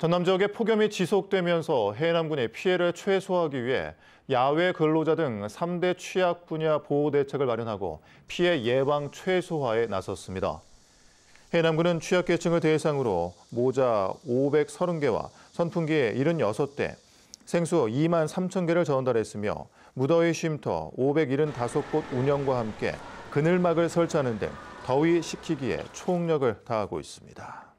전남 지역의 폭염이 지속되면서 해남군의 피해를 최소화하기 위해 야외 근로자 등 3대 취약 분야 보호 대책을 마련하고 피해 예방 최소화에 나섰습니다. 해남군은 취약계층을 대상으로 모자 530개와 선풍기 76대, 생수 2만 3천 개를 전달했으며 무더위 쉼터 575곳 운영과 함께 그늘막을 설치하는 등 더위 식히기에 총력을 다하고 있습니다.